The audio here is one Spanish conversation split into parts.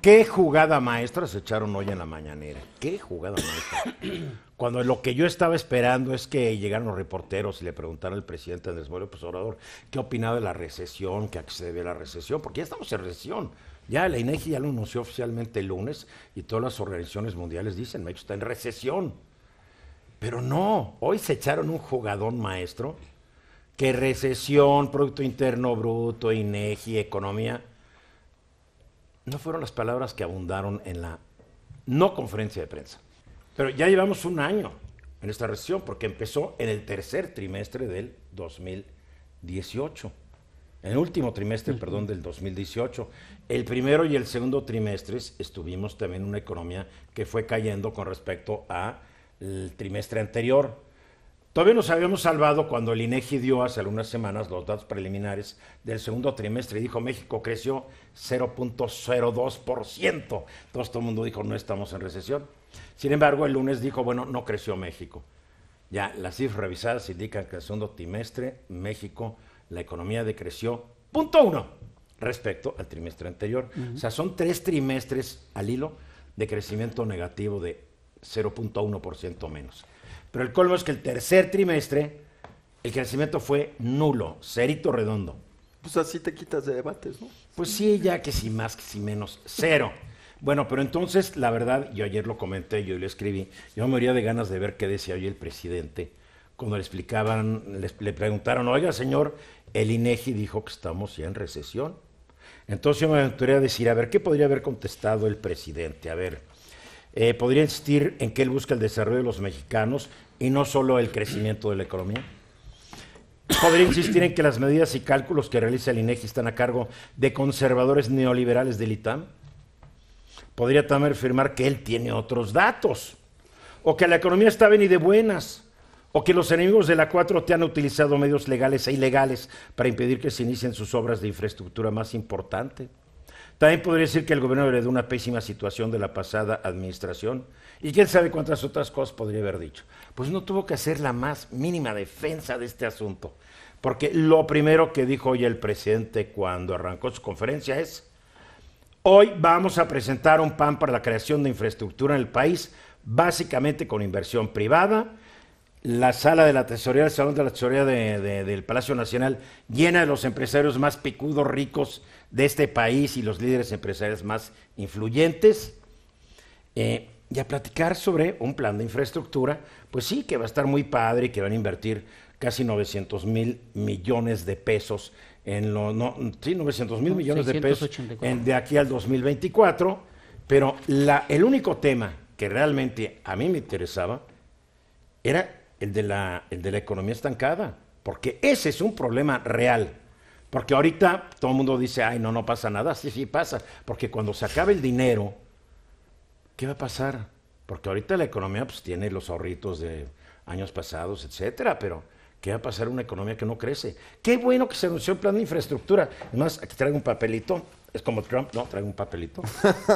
¿Qué jugada maestra se echaron hoy en la mañanera? ¿Qué jugada maestra? Cuando lo que yo estaba esperando es que llegaran los reporteros y le preguntaran al presidente Andrés Manuel Pues orador qué opinaba de la recesión, que qué se la recesión, porque ya estamos en recesión. Ya la INEGI e ya lo anunció oficialmente el lunes y todas las organizaciones mundiales dicen, México está en recesión. Pero no, hoy se echaron un jugadón maestro que recesión, Producto Interno Bruto, INEGI, e economía no fueron las palabras que abundaron en la no conferencia de prensa. Pero ya llevamos un año en esta recesión porque empezó en el tercer trimestre del 2018. En el último trimestre, perdón, del 2018. El primero y el segundo trimestres estuvimos también en una economía que fue cayendo con respecto al trimestre anterior. Todavía nos habíamos salvado cuando el INEGI e dio hace algunas semanas los datos preliminares del segundo trimestre y dijo México creció 0.02%. todo el mundo dijo no estamos en recesión. Sin embargo, el lunes dijo, bueno, no creció México. Ya las cifras revisadas indican que el segundo trimestre México, la economía decreció 0.1 respecto al trimestre anterior. O sea, son tres trimestres al hilo de crecimiento negativo de 0.1% menos. Pero el colmo es que el tercer trimestre el crecimiento fue nulo, cerito redondo. Pues así te quitas de debates, ¿no? Pues sí, ya que si más, que si menos, cero. Bueno, pero entonces, la verdad, yo ayer lo comenté, yo lo escribí, yo me moría de ganas de ver qué decía hoy el presidente cuando le explicaban, le preguntaron, oiga, señor, el INEGI dijo que estamos ya en recesión. Entonces yo me aventuré a decir, a ver, ¿qué podría haber contestado el presidente? A ver, eh, ¿podría insistir en que él busca el desarrollo de los mexicanos y no solo el crecimiento de la economía? ¿Podría insistir en que las medidas y cálculos que realiza el INEGI están a cargo de conservadores neoliberales del ITAM? ¿Podría también afirmar que él tiene otros datos? ¿O que la economía está bien y de buenas? o que los enemigos de la 4T han utilizado medios legales e ilegales para impedir que se inicien sus obras de infraestructura más importante. También podría decir que el gobierno heredó una pésima situación de la pasada administración y quién sabe cuántas otras cosas podría haber dicho. Pues no tuvo que hacer la más mínima defensa de este asunto, porque lo primero que dijo hoy el presidente cuando arrancó su conferencia es, hoy vamos a presentar un plan para la creación de infraestructura en el país, básicamente con inversión privada la sala de la tesorería, el salón de la tesorería del Palacio Nacional, llena de los empresarios más picudos, ricos de este país y los líderes empresariales más influyentes, eh, y a platicar sobre un plan de infraestructura, pues sí, que va a estar muy padre y que van a invertir casi 900 mil millones de pesos en lo, sí, 900 mil millones de pesos de aquí al 2024, pero el único tema que realmente a mí me interesaba era el de la, economía estancada, porque ese es un problema real. Porque ahorita todo el mundo dice, ay, no, no pasa nada. Sí, sí pasa. Porque cuando se acabe el dinero, ¿qué va a pasar? Porque ahorita la economía pues, tiene los ahorritos de años pasados, etcétera, pero ¿qué va a pasar una economía que no crece? Qué bueno que se anunció el plan de infraestructura. Además, aquí traigo un papelito es como Trump, no, trae un papelito.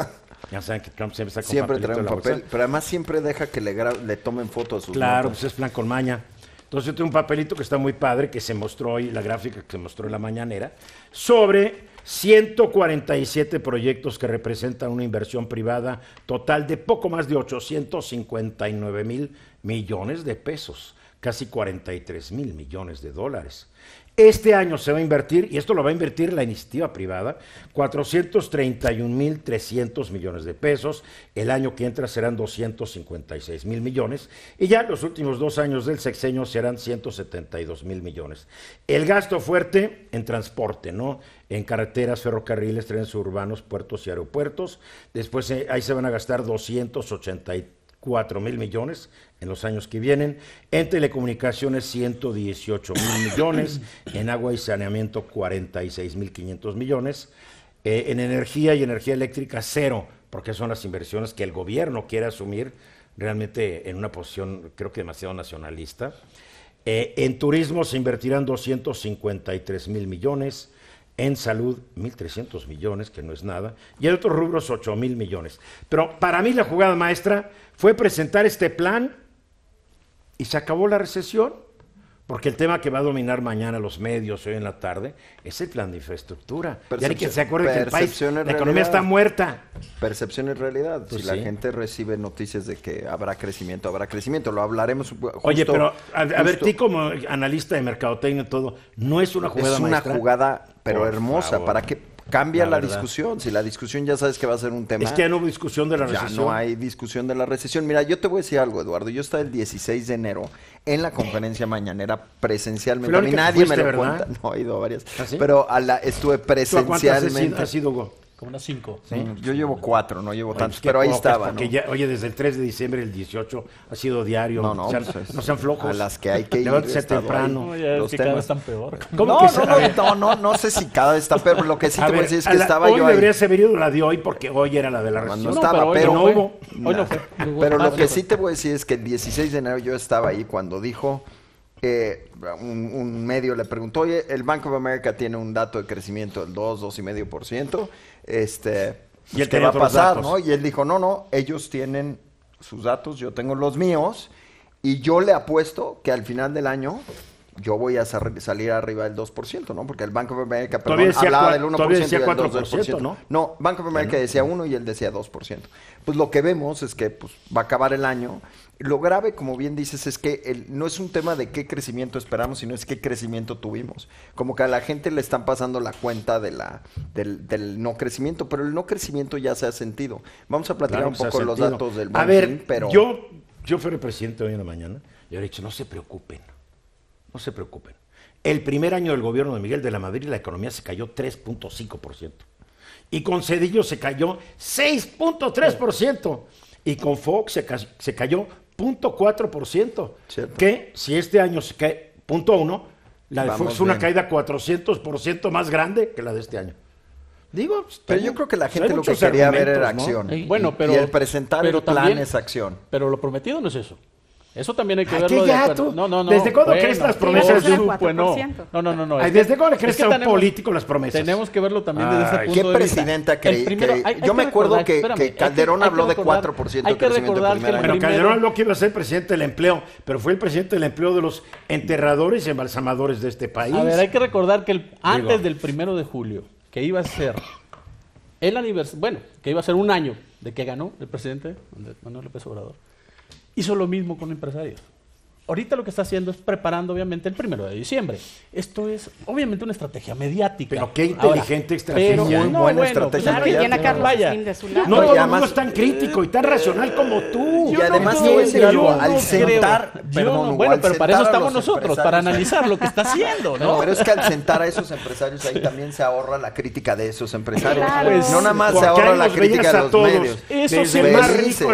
ya saben que Trump siempre está un Siempre trae un papel, pero además siempre deja que le, tomen fotos a sus Claro, pues es plan con maña. Entonces yo tengo un papelito que está muy padre, que se mostró hoy, la gráfica que se mostró en la mañanera, sobre 147 proyectos que representan una inversión privada total de poco más de 859 mil millones de pesos, casi 43 mil millones de dólares. Este año se va a invertir, y esto lo va a invertir la iniciativa privada, 431.300 millones de pesos, el año que entra serán 256.000 mil millones, y ya los últimos dos años del sexenio serán 172.000 mil millones. El gasto fuerte en transporte, ¿no? En carreteras, ferrocarriles, trenes urbanos, puertos y aeropuertos. Después eh, ahí se van a gastar 283 4 mil millones en los años que vienen, en telecomunicaciones 118 mil millones, en agua y saneamiento 46 mil 500 millones, eh, en energía y energía eléctrica cero, porque son las inversiones que el gobierno quiere asumir realmente en una posición creo que demasiado nacionalista. Eh, en turismo se invertirán 253 mil millones, en salud 1.300 millones, que no es nada, y en otros rubros 8.000 millones. Pero para mí la jugada maestra fue presentar este plan y se acabó la recesión. Porque el tema que va a dominar mañana los medios hoy en la tarde es el plan de infraestructura. Ya hay que se acuerde que país, la economía está muerta. Percepción es realidad. Pues si la gente recibe noticias de que habrá crecimiento, habrá crecimiento, lo hablaremos. Justo, Oye, pero a, ver, ti como analista de mercadotecnia y todo, no es una jugada. Es una jugada, pero hermosa. ¿Para qué? cambia la, discusión. Si la discusión ya sabes que va a ser un tema. Es que ya no hubo discusión de la recesión. Ya no hay discusión de la recesión. Mira, yo te voy a decir algo, Eduardo. Yo estaba el 16 de enero en la conferencia mañanera presencialmente. nadie me lo cuenta. No, he ido varias. ¿Ah, Pero a estuve presencialmente. ¿Tú a has como unas cinco. ¿Sí? yo llevo cuatro, no llevo tantos, pero ahí estaba. Porque ya, oye, desde el 3 de diciembre el 18 ha sido diario. No, no, pues, no sean flojos. A las que hay que ir. No, es que cada vez están peor. ¿Cómo no, que no, no, no, no, sé si cada vez está peor. lo que sí te voy a decir es que la, estaba hoy yo. Hoy debería haber ido la de hoy porque hoy era la de la región. No, estaba, pero. Hoy no, fue. Pero lo que sí te voy a decir es que el 16 de enero yo estaba ahí cuando dijo un, medio le preguntó, oye, el Bank of America tiene un dato de crecimiento del 2, 2,5%, este, y él ¿qué va a pasar? ¿no? Y él dijo, no, no, ellos tienen sus datos, yo tengo los míos, y yo le apuesto que al final del año yo voy a salir arriba del 2%, ¿no? Porque el Banco de América hablaba del 1% y del 2%, ¿no? No, Banco de América decía 1 y él decía 2%. Pues lo que vemos es que pues, va a acabar el año. Lo grave, como bien dices, es que el, no es un tema de qué crecimiento esperamos, sino es qué crecimiento tuvimos. Como que a la gente le están pasando la cuenta de la, del, no crecimiento, pero el no crecimiento ya se ha sentido. Vamos a platicar un poco los datos del Banco. A ver, pero... yo, yo fui presidente hoy en la mañana y he dicho, no se preocupen no se preocupen. El primer año del gobierno de Miguel de la Madrid la economía se cayó 3.5%. Y con Cedillo se cayó 6.3%. Y con Fox se, cayó 0.4%. Que si este año se cae 0.1%, la de Fox fue una caída 400% más grande que la de este año. Digo, pues, pero yo creo que la gente lo que quería ver era acción. Bueno, pero y el presentar el plan es acción. Pero lo prometido no es eso. Eso también hay que verlo. de no, no, no. ¿Desde cuándo crees las promesas de un bueno, No, no, no, no. ¿Desde cuándo crees que, son políticos las promesas? Tenemos que verlo también desde ese punto de vista? ¿Qué yo me acuerdo que, Calderón habló de 4% de crecimiento primer año. Bueno, Calderón habló que iba a ser presidente del empleo, pero fue el presidente del empleo de los enterradores y embalsamadores de este país. A ver, hay que recordar que antes del primero de julio, que iba a ser el aniversario, bueno, que iba a ser un año de que ganó el presidente Manuel López Obrador Hizo lo mismo con empresarios ahorita lo que está haciendo es preparando, obviamente, el primero de diciembre. Esto es, obviamente, una estrategia mediática. Pero qué inteligente Ahora, estrategia. muy no, buena bueno, estrategia. Pues, claro, Carlos Vaya, No, tan crítico y tan eh, racional como tú. Y, además, no, voy a al sentar. bueno, pero para eso estamos nosotros, para analizar lo que está haciendo. ¿no? pero es que al sentar a esos empresarios ahí también se ahorra la crítica de esos empresarios. Pues, no nada más se ahorra la crítica de los todos. medios. Eso siempre, pues, más rico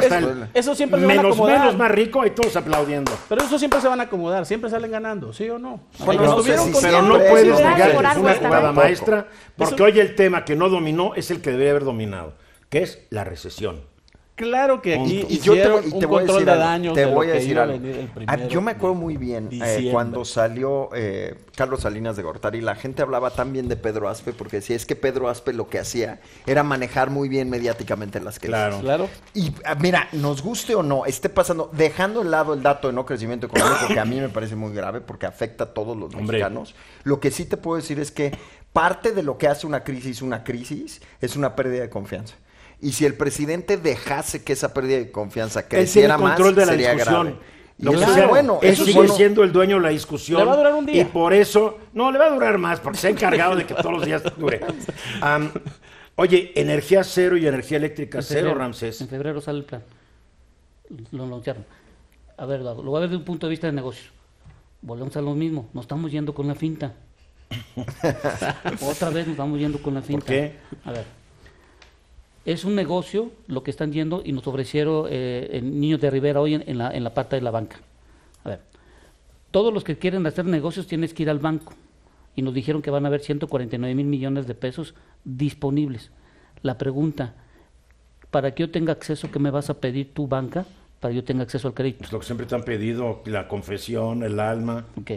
eso siempre menos menos más rico y todos aplaudiendo. Pero siempre se van a acomodar, siempre salen ganando, ¿sí o no? pero no puedes negar que es una jugada maestra, porque hoy el tema que no dominó es el que debe haber dominado, que es la recesión. Claro que aquí y yo te, voy Te voy a decir algo. Ah, yo me acuerdo muy bien eh, cuando salió eh, Carlos Salinas de Gortari, la gente hablaba también de Pedro Aspe porque decía, es que Pedro Aspe lo que hacía era manejar muy bien mediáticamente las crisis. Claro, claro. Y ah, mira, nos guste o no, esté pasando, dejando de lado el dato de no crecimiento económico, que a mí me parece muy grave porque afecta a todos los mexicanos, lo que sí te puedo decir es que parte de lo que hace una crisis una crisis es una pérdida de confianza. Y si el presidente dejase que esa pérdida de confianza creciera control más, de la sería discusión. bueno, eso sigue siendo el dueño de la discusión. Le va a durar un día. Y por eso, no, le va a durar más, porque se ha encargado de que todos los días dure. oye, energía cero y energía eléctrica cero, Ramsés. En febrero sale el plan. Lo anunciaron. A ver, lo voy a ver desde un punto de vista de negocio. Volvemos a lo mismo. Nos estamos yendo con la finta. Otra vez nos vamos yendo con la finta. ¿Por qué? A ver es un negocio lo que están yendo y nos ofrecieron eh, en Niños de Rivera hoy en, la, parte de la banca. A ver, todos los que quieren hacer negocios tienes que ir al banco y nos dijeron que van a haber 149 mil millones de pesos disponibles. La pregunta, para que yo tenga acceso, ¿qué me vas a pedir tu banca para que yo tenga acceso al crédito? Pues lo que siempre te han pedido, la confesión, el alma. Ok.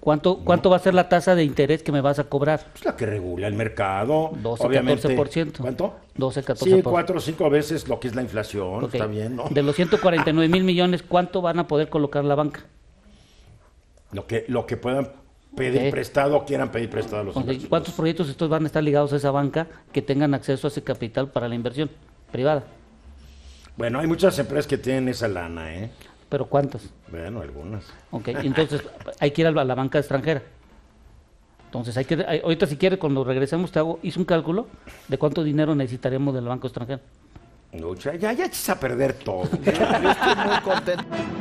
¿Cuánto, va a ser la tasa de interés que me vas a cobrar? Pues la que regula el mercado. 12, obviamente. 14%. ¿Cuánto? 12, 14%. Sí, 4 o 5 veces lo que es la inflación. Está bien, ¿no? De los 149 mil millones, ¿cuánto van a poder colocar la banca? Lo que, lo que puedan pedir prestado prestado quieran pedir prestado a los okay. ¿Cuántos proyectos estos van a estar ligados a esa banca que tengan acceso a ese capital para la inversión privada? Bueno, hay muchas empresas que tienen esa lana, ¿eh? ¿Pero cuántas? Bueno, algunas. Ok, entonces hay que ir a la banca extranjera. Entonces, hay que, ahorita si quieres, cuando regresemos, te hago, hice un cálculo de cuánto dinero necesitaremos del banco extranjero. No, ya, ya, ya a perder todo. yo estoy muy contento.